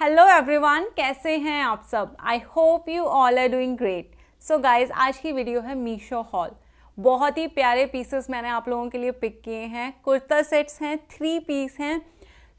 Hello everyone कैसे हैं आप सब I hope you all are doing great so guys आज की वीडियो है मीशो हॉल बहुत ही प्यारे पीसेस मैंने आप लोगों के लिए पिक किए हैं कुर्ता सेट्स हैं थ्री पीस हैं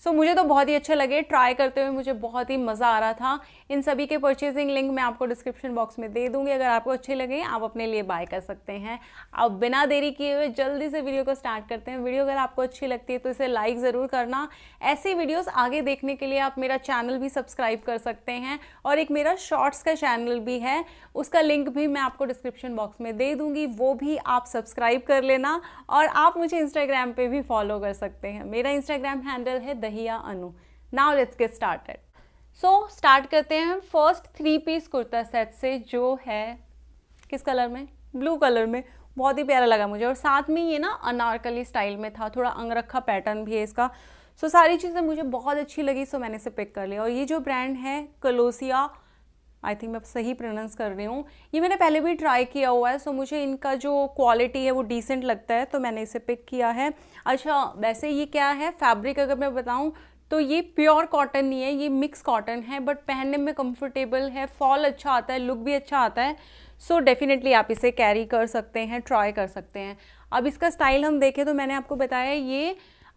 सो मुझे तो बहुत ही अच्छे लगे ट्राई करते हुए मुझे बहुत ही मज़ा आ रहा था इन सभी के परचेजिंग लिंक मैं आपको डिस्क्रिप्शन बॉक्स में दे दूंगी अगर आपको अच्छे लगे आप अपने लिए बाय कर सकते हैं आप बिना देरी किए हुए जल्दी से वीडियो को स्टार्ट करते हैं वीडियो अगर आपको अच्छी लगती है तो इसे लाइक ज़रूर करना ऐसी वीडियोज़ आगे देखने के लिए आप मेरा चैनल भी सब्सक्राइब कर सकते हैं और एक मेरा शॉर्ट्स का चैनल भी है उसका लिंक भी मैं आपको डिस्क्रिप्शन बॉक्स में दे दूँगी वो भी आप सब्सक्राइब कर लेना और आप मुझे इंस्टाग्राम पर भी फॉलो कर सकते हैं मेरा इंस्टाग्राम हैंडल है Dahiya Anu now let's get started so start करते हैं first three piece kurta set से जो है किस कलर में ब्लू कलर में बहुत ही प्यारा लगा मुझे और साथ में ये ना अनारकली स्टाइल में था थोड़ा अंगरखा पैटर्न भी है इसका सो so, सारी चीज़ें मुझे बहुत अच्छी लगी सो so मैंने इसे पिक कर लिया और ये जो ब्रांड है कलोसिया आई थिंक मैं सही प्रोनाउंस कर रही हूँ ये मैंने पहले भी ट्राई किया हुआ है सो मुझे इनका जो क्वालिटी है वो डिसेंट लगता है तो मैंने इसे पिक किया है अच्छा वैसे ये क्या है फैब्रिक अगर मैं बताऊँ तो ये प्योर कॉटन नहीं है ये मिक्स कॉटन है बट पहनने में कंफर्टेबल है फॉल अच्छा आता है लुक भी अच्छा आता है सो so डेफिनेटली आप इसे कैरी कर सकते हैं ट्राई कर सकते हैं अब इसका स्टाइल हम देखें तो मैंने आपको बताया ये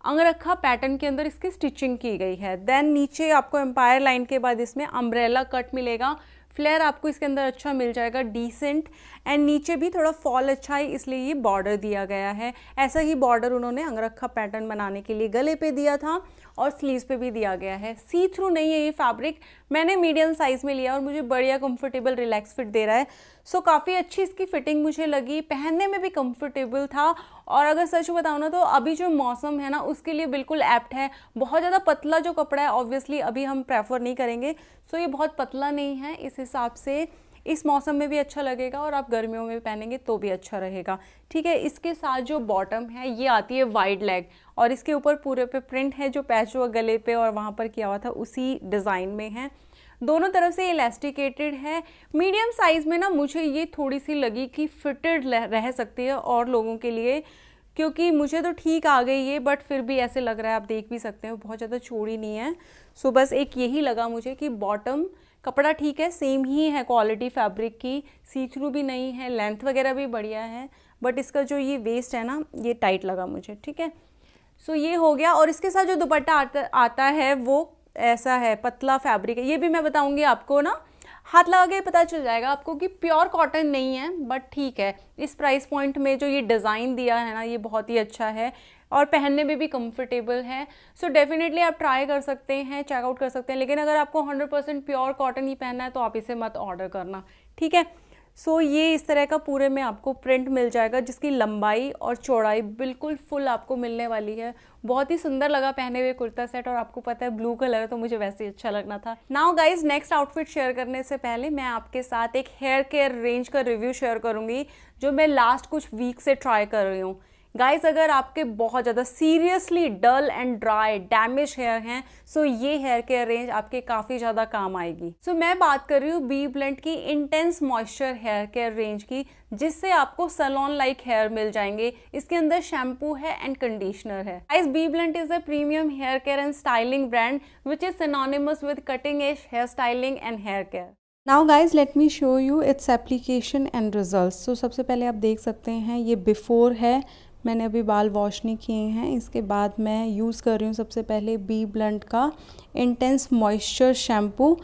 अंगरखा पैटर्न के अंदर इसकी स्टिचिंग की गई है देन नीचे आपको एम्पायर लाइन के बाद इसमें अम्ब्रेला कट मिलेगा फ्लेयर आपको इसके अंदर अच्छा मिल जाएगा डिसेंट एंड नीचे भी थोड़ा फॉल अच्छा है इसलिए ये बॉर्डर दिया गया है ऐसा ही बॉर्डर उन्होंने अंगरखा पैटर्न बनाने के लिए गले पे दिया था और स्लीव्स पे भी दिया गया है सी थ्रू नहीं है ये फैब्रिक मैंने मीडियम साइज़ में लिया और मुझे बढ़िया कंफर्टेबल रिलैक्स फिट दे रहा है सो so, काफ़ी अच्छी इसकी फिटिंग मुझे लगी पहनने में भी कंफर्टेबल था और अगर सच बताऊँ ना तो अभी जो मौसम है ना उसके लिए बिल्कुल एप्ट है बहुत ज़्यादा पतला जो कपड़ा है ऑब्वियसली अभी हम प्रेफर नहीं करेंगे सो so, ये बहुत पतला नहीं है इस हिसाब से इस मौसम में भी अच्छा लगेगा और आप गर्मियों में पहनेंगे तो भी अच्छा रहेगा ठीक है इसके साथ जो बॉटम है ये आती है वाइड लेग और इसके ऊपर पूरे पे प्रिंट है जो पैच हुआ गले पे और वहाँ पर किया हुआ था उसी डिज़ाइन में है दोनों तरफ से इलास्टिकेटेड है मीडियम साइज़ में ना मुझे ये थोड़ी सी लगी कि फिटेड रह सकती है और लोगों के लिए क्योंकि मुझे तो ठीक आ गई ये बट फिर भी ऐसे लग रहा है आप देख भी सकते हो बहुत ज़्यादा चूड़ी नहीं है सो बस एक यही लगा मुझे कि बॉटम कपड़ा ठीक है सेम ही है क्वालिटी फैब्रिक की सी थ्रू भी नहीं है लेंथ वगैरह भी बढ़िया है बट इसका जो ये वेस्ट है ना ये टाइट लगा मुझे ठीक है सो ये हो गया और इसके साथ जो दुपट्टा आता आता है वो ऐसा है पतला फैब्रिक है ये भी मैं बताऊँगी आपको ना हाथ लगा के पता चल जाएगा आपको कि प्योर कॉटन नहीं है बट ठीक है इस प्राइस पॉइंट में जो ये डिज़ाइन दिया है ना ये बहुत ही अच्छा है और पहनने में भी कंफर्टेबल है सो so डेफिनेटली आप ट्राई कर सकते हैं चेकआउट कर सकते हैं लेकिन अगर आपको 100% परसेंट प्योर कॉटन ही पहनना है तो आप इसे मत ऑर्डर करना ठीक है सो so, ये इस तरह का पूरे में आपको प्रिंट मिल जाएगा जिसकी लंबाई और चौड़ाई बिल्कुल फुल आपको मिलने वाली है बहुत ही सुंदर लगा पहने हुए कुर्ता सेट और आपको पता है ब्लू कलर है तो मुझे वैसे ही अच्छा लगना था now guys next outfit share करने से पहले मैं आपके साथ एक हेयर केयर रेंज का रिव्यू शेयर करूँगी जो मैं लास्ट कुछ वीक से ट्राई कर रही हूँ गाइस अगर आपके बहुत ज़्यादा seriously dull and dry damage hair हैं सो ये हेयर केयर रेंज आपके काफ़ी ज़्यादा काम आएगी सो so, मैं बात कर रही हूँ बी ब्लेंड की intense moisture hair care range की जिससे आपको सलोन लाइक हेयर मिल जाएंगे इसके अंदर शैम्पू है एंड कंडीशनर है guys B Blunt is a premium hair care and styling brand which is synonymous with cutting edge hair styling and hair care now guys let me show you its application and result so सबसे पहले आप देख सकते हैं ये before है मैंने अभी बाल वॉश नहीं किए हैं इसके बाद मैं यूज़ कर रही हूँ सबसे पहले बी ब्लंट का intense moisture shampoo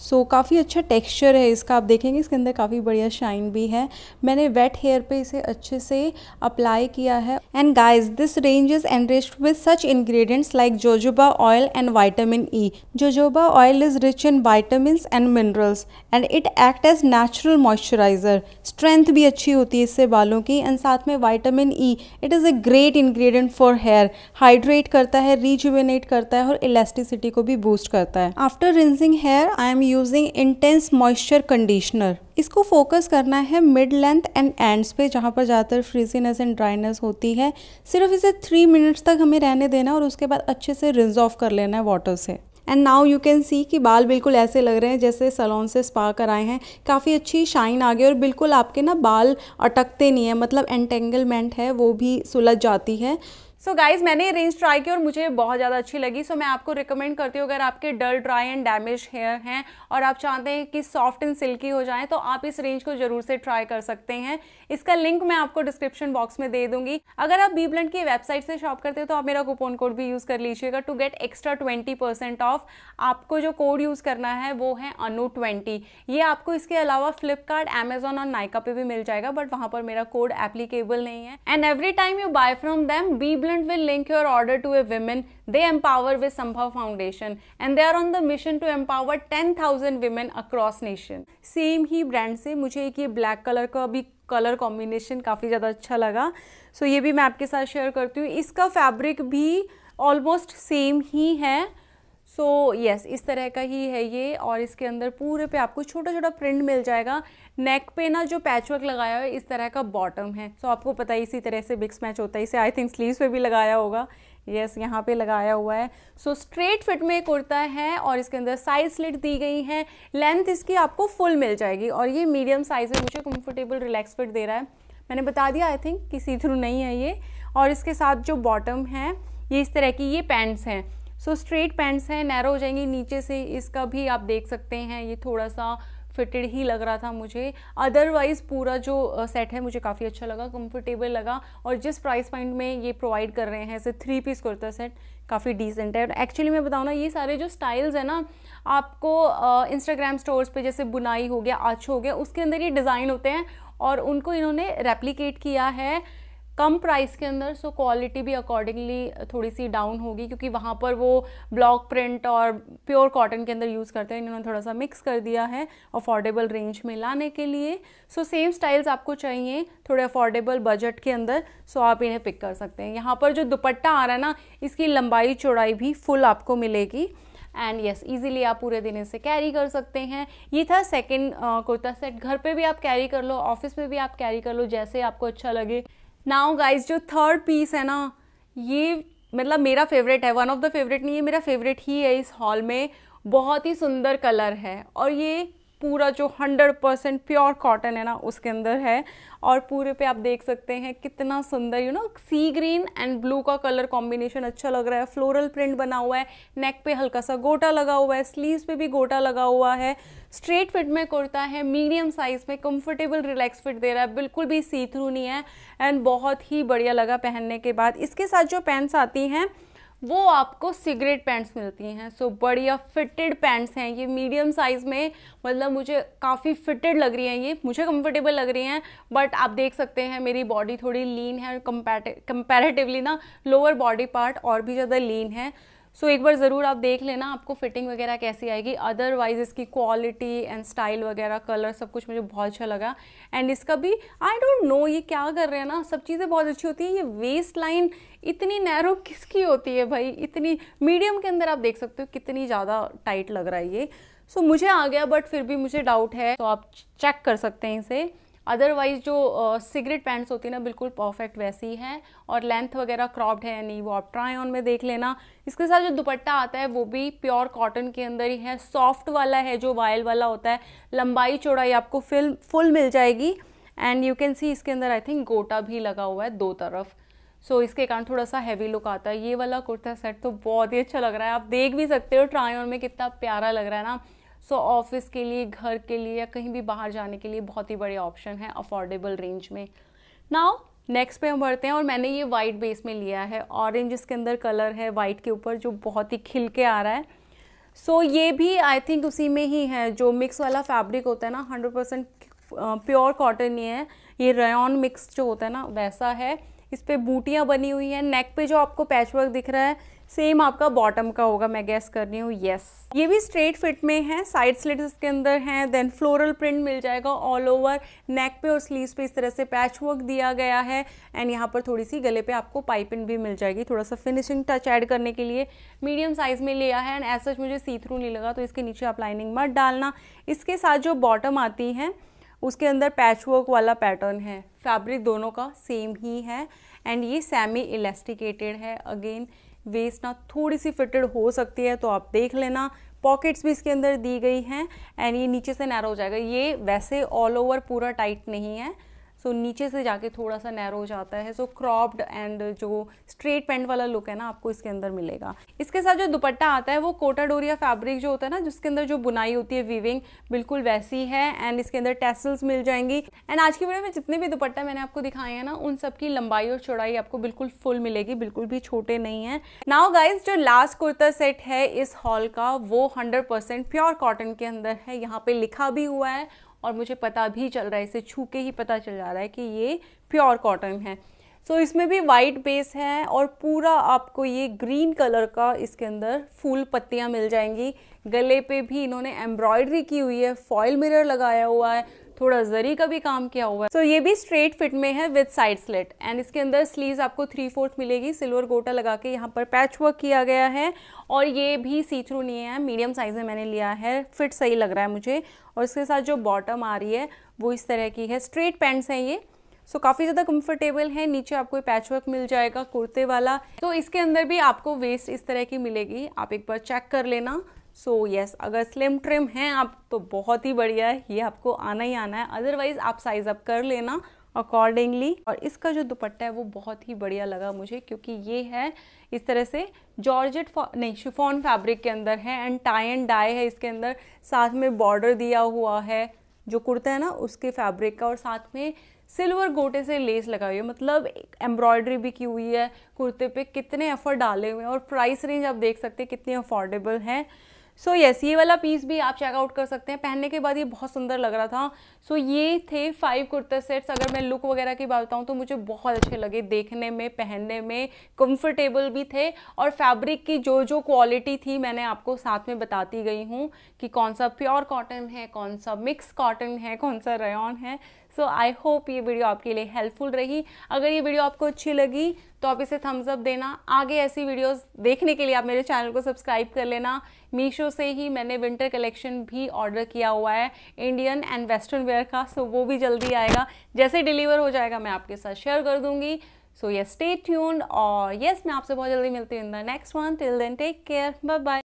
so so, काफ़ी अच्छा टेक्सचर है इसका आप देखेंगे इसके अंदर काफ़ी बढ़िया शाइन भी है मैंने वेट हेयर पे इसे अच्छे से अप्लाई किया है and guys this range is enriched with such ingredients like jojoba oil and vitamin E jojoba oil is rich in vitamin and minerals and it act as natural moisturiser strength भी अच्छी होती है इससे बालों की and साथ में vitamin E it is a great ingredient for hair hydrate करता है रिजुविनेट करता है और इलास्टिसिटी को भी बूस्ट करता है after rinsing hair I am using intense moisture conditioner इसको फोकस करना है मिड लेंथ एंड एंड्स पे जहाँ पर ज़्यादातर फ्रीजीनेस एंड ड्राइनेस होती है सिर्फ इसे थ्री मिनट्स तक हमें रहने देना और उसके बाद अच्छे से रिंज ऑफ कर लेना है वाटर से and now you can see कि बाल बिल्कुल ऐसे लग रहे हैं जैसे सलोन से स्पा आए हैं काफ़ी अच्छी शाइन आ गई और बिल्कुल आपके ना बाल अटकते नहीं है मतलब एंटेंगलमेंट है वो भी सुलझ जाती है सो so गाइज मैंने रेंज ट्राई की और मुझे बहुत ज़्यादा अच्छी लगी सो so मैं आपको रिकमेंड करती हूँ अगर आपके dull dry and damage hair हैं और आप चाहते हैं कि सॉफ्ट एंड सिल्की हो जाए तो आप इस रेंज को ज़रूर से ट्राई कर सकते हैं इसका लिंक मैं आपको डिस्क्रिप्शन बॉक्स में दे दूंगी अगर आप बी ब्लंट की वेबसाइट से शॉप करते हो तो आप मेरा कूपन कोड भी यूज़ कर लीजिएगा to get extra twenty percent off आपको जो कोड यूज़ करना है वो है अनु ट्वेंटी ये आपको इसके अलावा फ्लिपकार्ट एमेजोन और नाइका पे भी मिल जाएगा बट वहाँ पर मेरा कोड एप्लीकेबल नहीं है and every time you buy from them B Blunt restaurant will link your order to a women they empower with Sambhav Foundation and they are on the mission to empower 10,000 women across nation. same ही brand se mujhe ek ye black color ka अभी color combination काफ़ी ज़्यादा अच्छा लगा so, ये भी मैं आपके साथ share करती हूँ इसका fabric भी almost same ही है सो so, यस yes, इस तरह का ही है ये और इसके अंदर पूरे पे आपको छोटा छोटा प्रिंट मिल जाएगा नेक पे ना जो पैचवर्क लगाया हुआ है इस तरह का बॉटम है सो so, आपको पता है इसी तरह से बिक्स मैच होता है इसे आई थिंक स्लीव्स पे भी लगाया होगा यस yes, यहाँ पे लगाया हुआ है सो स्ट्रेट फिट में कुर्ता है और इसके अंदर साइज स्लिट दी गई है लेंथ इसकी आपको फुल मिल जाएगी और ये मीडियम साइज़ में मुझे कम्फर्टेबल रिलैक्स फिट दे रहा है मैंने बता दिया आई थिंक कि सी थ्रू नहीं है ये और इसके साथ जो बॉटम है ये इस तरह की ये पैंट्स हैं सो स्ट्रेट पैंट्स हैं नैरो हो जाएंगी नीचे से इसका भी आप देख सकते हैं ये थोड़ा सा फिटेड ही लग रहा था मुझे अदरवाइज़ पूरा जो सेट है मुझे काफ़ी अच्छा लगा कंफर्टेबल लगा और जिस प्राइस पॉइंट में ये प्रोवाइड कर रहे हैं ऐसे थ्री पीस कुर्ता सेट काफ़ी डिसेंट है एक्चुअली मैं बताऊँ ना ये सारे जो स्टाइल्स हैं ना आपको इंस्टाग्राम स्टोर्स पे जैसे बुनाई हो गया आछ हो गया उसके अंदर ये डिज़ाइन होते हैं और उनको इन्होंने रेप्लीकेट किया है कम प्राइस के अंदर सो क्वालिटी भी अकॉर्डिंगली थोड़ी सी डाउन होगी क्योंकि वहाँ पर वो ब्लॉक प्रिंट और प्योर कॉटन के अंदर यूज़ करते हैं इन्होंने थोड़ा सा मिक्स कर दिया है अफोर्डेबल रेंज में लाने के लिए सो सेम स्टाइल्स आपको चाहिए थोड़े अफोर्डेबल बजट के अंदर सो आप इन्हें पिक कर सकते हैं यहाँ पर जो दुपट्टा आ रहा है ना इसकी लंबाई चौड़ाई भी फुल आपको मिलेगी एंड येस ईज़िली आप पूरे दिन इसे कैरी कर सकते हैं ये था सेकेंड कुर्ता सेट घर पे भी आप कैरी कर लो ऑफिस में भी आप कैरी कर लो जैसे आपको अच्छा लगे नाउ गाइज जो थर्ड पीस है ना ये मतलब मेरा फेवरेट है वन ऑफ द फेवरेट नहीं ये मेरा फेवरेट ही है इस हॉल में बहुत ही सुंदर कलर है और ये पूरा जो 100 परसेंट प्योर कॉटन है ना उसके अंदर है और पूरे पे आप देख सकते हैं कितना सुंदर you know sea green and blue का कलर कॉम्बिनेशन अच्छा लग रहा है फ्लोरल प्रिंट बना हुआ है नेक पे हल्का सा गोटा लगा हुआ है स्लीव्स पे भी गोटा लगा हुआ है स्ट्रेट फिट में कुर्ता है मीडियम साइज़ में कंफर्टेबल रिलैक्स फिट दे रहा है बिल्कुल भी सी थ्रू नहीं है एंड बहुत ही बढ़िया लगा पहनने के बाद इसके साथ जो पैंट्स आती हैं वो आपको सिगरेट पैंट्स मिलती हैं सो so, बढ़िया फिटेड पैंट्स हैं ये मीडियम साइज़ में मतलब मुझे काफ़ी फिटेड लग रही हैं ये मुझे कंफर्टेबल लग रही हैं बट आप देख सकते हैं मेरी बॉडी थोड़ी लीन है कंपेरेटिवली ना लोअर बॉडी पार्ट और भी ज़्यादा लीन है सो so, एक बार ज़रूर आप देख लेना आपको फिटिंग वगैरह कैसी आएगी अदरवाइज इसकी क्वालिटी एंड स्टाइल वगैरह कलर सब कुछ मुझे बहुत अच्छा लगा एंड इसका भी आई डोंट नो ये क्या कर रहे हैं ना सब चीज़ें बहुत अच्छी होती हैं ये वेस्ट लाइन इतनी नैरो किसकी होती है भाई इतनी मीडियम के अंदर आप देख सकते हो कितनी ज़्यादा टाइट लग रहा है ये सो so, मुझे आ गया बट फिर भी मुझे डाउट है तो आप चेक कर सकते हैं इसे अदरवाइज जो सिगरेट uh, पैंट्स होती है ना बिल्कुल परफेक्ट वैसी है और लेंथ वगैरह क्रॉप्ड है या नहीं वो आप ट्राई ऑन में देख लेना इसके साथ जो दुपट्टा आता है वो भी प्योर कॉटन के अंदर ही है सॉफ्ट वाला है जो वायल वाला होता है लंबाई चौड़ाई आपको फिल फुल मिल जाएगी एंड यू कैन सी इसके अंदर आई थिंक गोटा भी लगा हुआ है दो तरफ सो so, इसके कारण थोड़ा सा हैवी लुक आता है ये वाला कुर्ता सेट तो बहुत ही अच्छा लग रहा है आप देख भी सकते हो ट्राई ऑन में कितना प्यारा लग रहा है ना सो so, ऑफिस के लिए घर के लिए या कहीं भी बाहर जाने के लिए बहुत ही बड़े ऑप्शन है अफोर्डेबल रेंज में नाउ नेक्स्ट पे हम बढ़ते हैं और मैंने ये वाइट बेस में लिया है ऑरेंज इसके अंदर कलर है वाइट के ऊपर जो बहुत ही खिल के आ रहा है सो so, ये भी आई थिंक उसी में ही है जो मिक्स वाला फैब्रिक होता है ना हंड्रेड परसेंट प्योर कॉटन ही है ये रेन मिक्स जो होता है ना वैसा है इस पर बूटियाँ बनी हुई हैं नेक पे जो आपको पैच वर्क दिख रहा है सेम आपका बॉटम का होगा मैं गैस कर रही हूँ येस ये भी स्ट्रेट फिट में है साइड स्लिट इसके अंदर हैं देन फ्लोरल प्रिंट मिल जाएगा ऑल ओवर नेक पे और स्लीव्स पे इस तरह से पैच वर्क दिया गया है एंड यहाँ पर थोड़ी सी गले पे आपको पाइपिंग भी मिल जाएगी थोड़ा सा फिनिशिंग टच ऐड करने के लिए मीडियम साइज़ में लिया है एंड एज सच मुझे सी थ्रू नहीं लगा तो इसके नीचे आप लाइनिंग मत डालना इसके साथ जो बॉटम आती है उसके अंदर पैच वर्क वाला पैटर्न है फैब्रिक दोनों का सेम ही है एंड ये सेमी इलास्टिकेटेड है अगेन वेस्ट ना थोड़ी सी फिटेड हो सकती है तो आप देख लेना पॉकेट्स भी इसके अंदर दी गई हैं एंड ये नीचे से नैरो हो जाएगा ये वैसे ऑल ओवर पूरा टाइट नहीं है सो so, नीचे से जाके थोड़ा सा नैरो हो जाता है सो क्रॉप्ड एंड जो स्ट्रेट पेंट वाला लुक है ना आपको इसके अंदर मिलेगा इसके साथ जो दुपट्टा आता है वो कोटा डोरिया फैब्रिक जो होता है ना जिसके अंदर जो बुनाई होती है वीविंग बिल्कुल वैसी है एंड इसके अंदर टेसल्स मिल जाएंगी एंड आज की वीडियो में जितने भी दुपट्टा मैंने आपको दिखाए हैं ना उन सबकी लंबाई और चौड़ाई आपको बिल्कुल फुल मिलेगी बिल्कुल भी छोटे नहीं है नाउ गाइज जो लास्ट कुर्ता सेट है इस हॉल का वो हंड्रेड प्योर कॉटन के अंदर है यहाँ पे लिखा भी हुआ है और मुझे पता भी चल रहा है इसे छू के ही पता चल जा रहा है कि ये प्योर कॉटन है सो so, इसमें भी वाइट बेस है और पूरा आपको ये ग्रीन कलर का इसके अंदर फूल पत्तियाँ मिल जाएंगी गले पे भी इन्होंने एम्ब्रॉयडरी की हुई है फॉयल मिरर लगाया हुआ है थोड़ा जरी का भी काम किया हुआ है सो so, ये भी स्ट्रेट फिट में है विद साइड स्लेट एंड इसके अंदर स्लीव आपको थ्री फोर्थ मिलेगी सिल्वर गोटा लगा के यहाँ पर पैच वर्क किया गया है और ये भी सी थ्रू नहीं है मीडियम साइज में मैंने लिया है फिट सही लग रहा है मुझे और इसके साथ जो बॉटम आ रही है वो इस तरह की है स्ट्रेट पैंट्स हैं ये सो so, काफ़ी ज़्यादा कंफर्टेबल है नीचे आपको पैच वर्क मिल जाएगा कुर्ते वाला तो इसके अंदर भी आपको वेस्ट इस तरह की मिलेगी आप एक बार चेक कर लेना सो so, यस yes, अगर स्लिम ट्रिम हैं आप तो बहुत ही बढ़िया है ये आपको आना ही आना है अदरवाइज़ आप साइज़ अप कर लेना अकॉर्डिंगली और इसका जो दुपट्टा है वो बहुत ही बढ़िया लगा मुझे क्योंकि ये है इस तरह से जॉर्जेट नहीं शिफॉन फैब्रिक के अंदर है एंड टाई एंड डाई है इसके अंदर साथ में बॉर्डर दिया हुआ है जो कुर्ता है ना उसके फैब्रिक का और साथ में सिल्वर गोटे से लेस लगाई हुई है मतलब एम्ब्रॉयडरी भी की हुई है कुर्ते पे कितने एफर्ट डाले हुए हैं और प्राइस रेंज आप देख सकते हैं कितनी अफोर्डेबल है सो so यस yes, ये वाला पीस भी आप चेकआउट कर सकते हैं पहनने के बाद ये बहुत सुंदर लग रहा था सो so ये थे फाइव कुर्ता सेट्स अगर मैं लुक वगैरह की बात बताऊँ तो मुझे बहुत अच्छे लगे देखने में पहनने में कंफर्टेबल भी थे और फैब्रिक की जो जो क्वालिटी थी मैंने आपको साथ में बताती गई हूँ कि कौन सा प्योर कॉटन है कौन सा मिक्स कॉटन है कौन सा रेन है सो आई होप ये वीडियो आपके लिए हेल्पफुल रही अगर ये वीडियो आपको अच्छी लगी तो आप इसे थम्स अप देना आगे ऐसी वीडियोस देखने के लिए आप मेरे चैनल को सब्सक्राइब कर लेना मीशो से ही मैंने विंटर कलेक्शन भी ऑर्डर किया हुआ है इंडियन एंड वेस्टर्न वेयर का सो वो भी जल्दी आएगा जैसे डिलीवर हो जाएगा मैं आपके साथ शेयर कर दूंगी सो यस स्टे ट्यून्ड और यस yes, मैं आपसे बहुत जल्दी मिलती हूँ in the next one till then take care bye bye